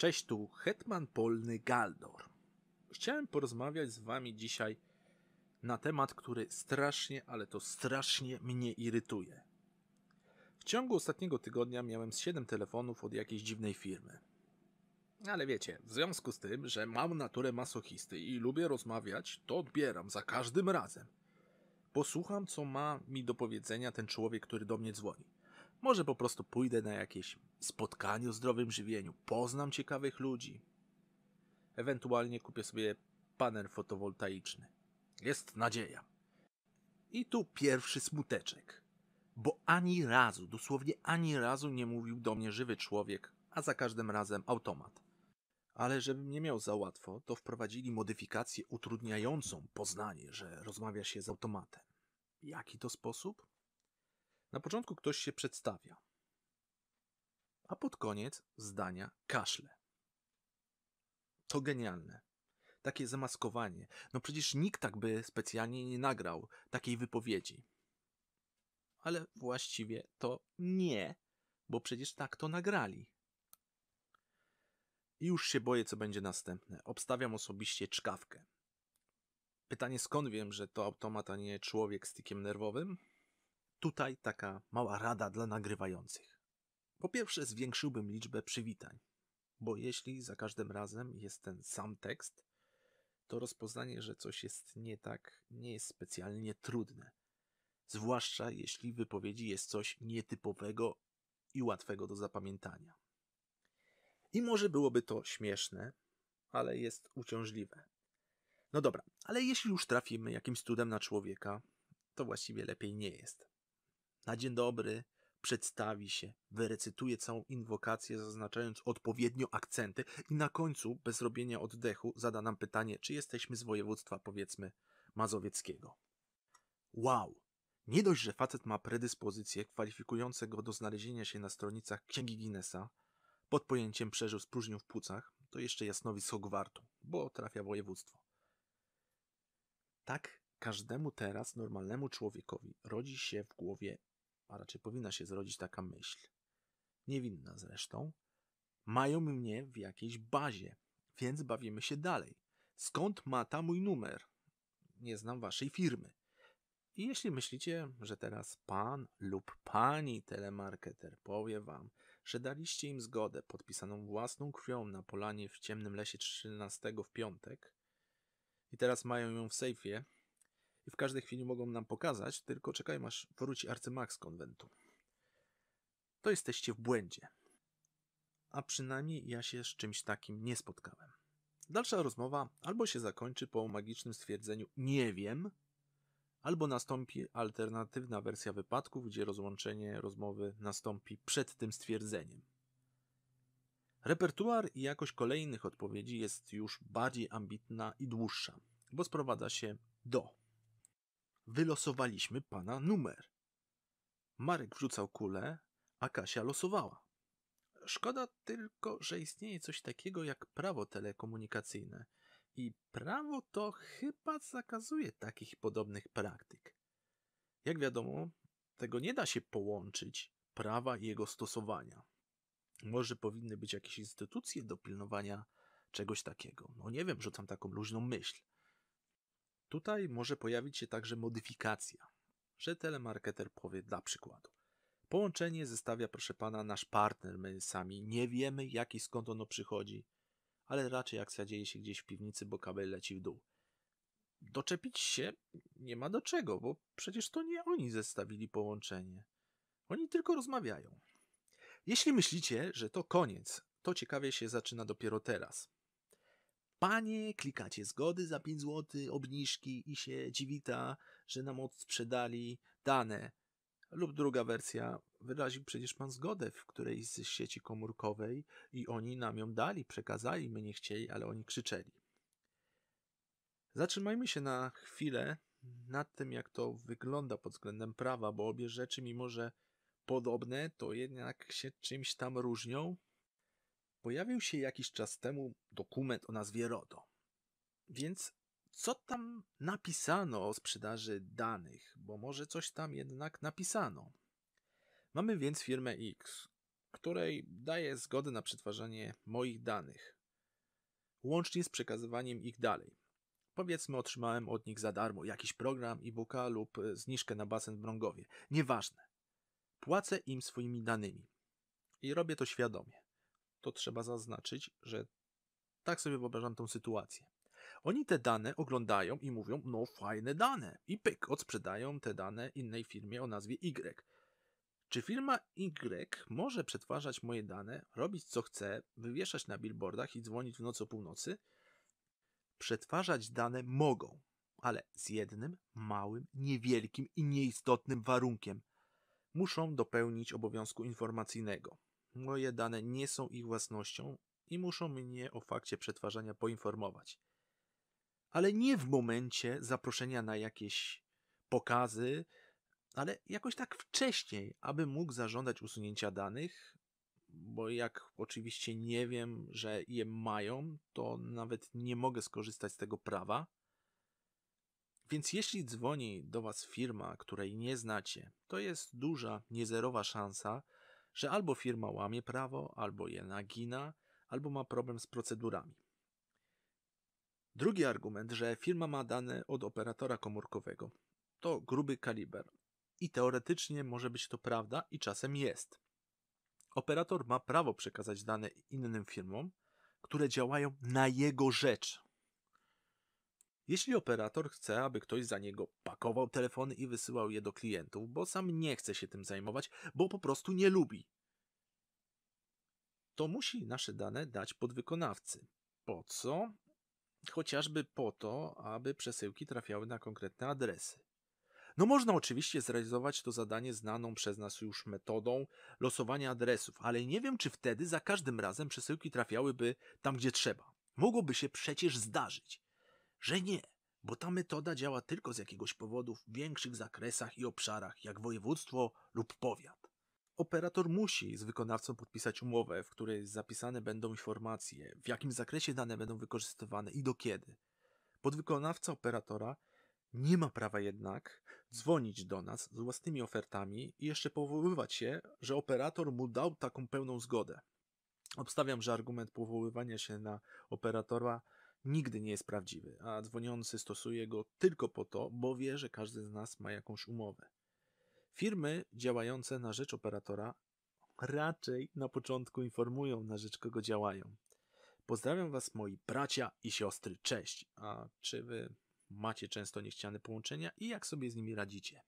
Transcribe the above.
Cześć, tu Hetman Polny Galdor. Chciałem porozmawiać z wami dzisiaj na temat, który strasznie, ale to strasznie mnie irytuje. W ciągu ostatniego tygodnia miałem z 7 telefonów od jakiejś dziwnej firmy. Ale wiecie, w związku z tym, że mam naturę masochisty i lubię rozmawiać, to odbieram za każdym razem. Posłucham, co ma mi do powiedzenia ten człowiek, który do mnie dzwoni. Może po prostu pójdę na jakieś spotkanie o zdrowym żywieniu, poznam ciekawych ludzi. Ewentualnie kupię sobie panel fotowoltaiczny. Jest nadzieja. I tu pierwszy smuteczek, bo ani razu, dosłownie ani razu nie mówił do mnie żywy człowiek, a za każdym razem automat. Ale żebym nie miał za łatwo, to wprowadzili modyfikację utrudniającą poznanie, że rozmawia się z automatem. Jaki to sposób? Na początku ktoś się przedstawia a pod koniec zdania kaszle. To genialne. Takie zamaskowanie. No przecież nikt tak by specjalnie nie nagrał takiej wypowiedzi. Ale właściwie to nie, bo przecież tak to nagrali. I już się boję, co będzie następne. Obstawiam osobiście czkawkę. Pytanie skąd wiem, że to automat, a nie człowiek z tikiem nerwowym? Tutaj taka mała rada dla nagrywających. Po pierwsze, zwiększyłbym liczbę przywitań, bo jeśli za każdym razem jest ten sam tekst, to rozpoznanie, że coś jest nie tak, nie jest specjalnie trudne. Zwłaszcza jeśli w wypowiedzi jest coś nietypowego i łatwego do zapamiętania. I może byłoby to śmieszne, ale jest uciążliwe. No dobra, ale jeśli już trafimy jakimś cudem na człowieka, to właściwie lepiej nie jest. Na dzień dobry, przedstawi się, wyrecytuje całą inwokację, zaznaczając odpowiednio akcenty i na końcu, bez robienia oddechu, zada nam pytanie, czy jesteśmy z województwa, powiedzmy, mazowieckiego. Wow! Nie dość, że facet ma predyspozycje kwalifikujące go do znalezienia się na stronicach Księgi Guinnessa, pod pojęciem przeżył z próżnią w płucach, to jeszcze jasnowi z Hogwartu, bo trafia województwo. Tak każdemu teraz normalnemu człowiekowi rodzi się w głowie a raczej powinna się zrodzić taka myśl, niewinna zresztą, mają mnie w jakiejś bazie, więc bawimy się dalej. Skąd ma ta mój numer? Nie znam waszej firmy. I jeśli myślicie, że teraz pan lub pani telemarketer powie wam, że daliście im zgodę podpisaną własną krwią na polanie w ciemnym lesie 13 w piątek i teraz mają ją w sejfie, w każdej chwili mogą nam pokazać, tylko czekaj, aż wróci arcymax z konwentu. To jesteście w błędzie. A przynajmniej ja się z czymś takim nie spotkałem. Dalsza rozmowa albo się zakończy po magicznym stwierdzeniu nie wiem, albo nastąpi alternatywna wersja wypadków, gdzie rozłączenie rozmowy nastąpi przed tym stwierdzeniem. Repertuar i jakość kolejnych odpowiedzi jest już bardziej ambitna i dłuższa, bo sprowadza się do wylosowaliśmy pana numer. Marek wrzucał kulę, a Kasia losowała. Szkoda tylko, że istnieje coś takiego jak prawo telekomunikacyjne. I prawo to chyba zakazuje takich podobnych praktyk. Jak wiadomo, tego nie da się połączyć prawa i jego stosowania. Może powinny być jakieś instytucje do pilnowania czegoś takiego. No nie wiem, rzucam taką luźną myśl. Tutaj może pojawić się także modyfikacja, że telemarketer powie dla przykładu. Połączenie zestawia, proszę pana, nasz partner. My sami nie wiemy, jak i skąd ono przychodzi, ale raczej akcja dzieje się gdzieś w piwnicy, bo kabel leci w dół. Doczepić się nie ma do czego, bo przecież to nie oni zestawili połączenie. Oni tylko rozmawiają. Jeśli myślicie, że to koniec, to ciekawie się zaczyna dopiero teraz panie, klikacie zgody za 5 zł, obniżki i się dziwita, że nam odsprzedali dane. Lub druga wersja, wyraził przecież pan zgodę w którejś z sieci komórkowej i oni nam ją dali, przekazali, my nie chcieli, ale oni krzyczeli. Zatrzymajmy się na chwilę nad tym, jak to wygląda pod względem prawa, bo obie rzeczy, mimo że podobne, to jednak się czymś tam różnią, pojawił się jakiś czas temu dokument o nazwie RODO. Więc co tam napisano o sprzedaży danych, bo może coś tam jednak napisano. Mamy więc firmę X, której daje zgodę na przetwarzanie moich danych, łącznie z przekazywaniem ich dalej. Powiedzmy, otrzymałem od nich za darmo jakiś program, e-booka lub e, zniżkę na basen w Brągowie. Nieważne. Płacę im swoimi danymi. I robię to świadomie to trzeba zaznaczyć, że tak sobie wyobrażam tą sytuację. Oni te dane oglądają i mówią, no fajne dane. I pyk, odsprzedają te dane innej firmie o nazwie Y. Czy firma Y może przetwarzać moje dane, robić co chce, wywieszać na billboardach i dzwonić w noc o północy? Przetwarzać dane mogą, ale z jednym małym, niewielkim i nieistotnym warunkiem. Muszą dopełnić obowiązku informacyjnego. Moje dane nie są ich własnością i muszą mnie o fakcie przetwarzania poinformować. Ale nie w momencie zaproszenia na jakieś pokazy, ale jakoś tak wcześniej, aby mógł zażądać usunięcia danych, bo jak oczywiście nie wiem, że je mają, to nawet nie mogę skorzystać z tego prawa. Więc jeśli dzwoni do Was firma, której nie znacie, to jest duża, niezerowa szansa, że albo firma łamie prawo, albo je nagina, albo ma problem z procedurami. Drugi argument, że firma ma dane od operatora komórkowego. To gruby kaliber. I teoretycznie może być to prawda i czasem jest. Operator ma prawo przekazać dane innym firmom, które działają na jego rzecz. Jeśli operator chce, aby ktoś za niego pakował telefony i wysyłał je do klientów, bo sam nie chce się tym zajmować, bo po prostu nie lubi, to musi nasze dane dać podwykonawcy. Po co? Chociażby po to, aby przesyłki trafiały na konkretne adresy. No można oczywiście zrealizować to zadanie znaną przez nas już metodą losowania adresów, ale nie wiem, czy wtedy za każdym razem przesyłki trafiałyby tam, gdzie trzeba. Mogłoby się przecież zdarzyć że nie, bo ta metoda działa tylko z jakiegoś powodu w większych zakresach i obszarach, jak województwo lub powiat. Operator musi z wykonawcą podpisać umowę, w której zapisane będą informacje, w jakim zakresie dane będą wykorzystywane i do kiedy. Podwykonawca operatora nie ma prawa jednak dzwonić do nas z własnymi ofertami i jeszcze powoływać się, że operator mu dał taką pełną zgodę. Obstawiam, że argument powoływania się na operatora nigdy nie jest prawdziwy, a dzwoniący stosuje go tylko po to, bo wie, że każdy z nas ma jakąś umowę. Firmy działające na rzecz operatora raczej na początku informują, na rzecz kogo działają. Pozdrawiam Was, moi bracia i siostry. Cześć. A czy Wy macie często niechciane połączenia i jak sobie z nimi radzicie?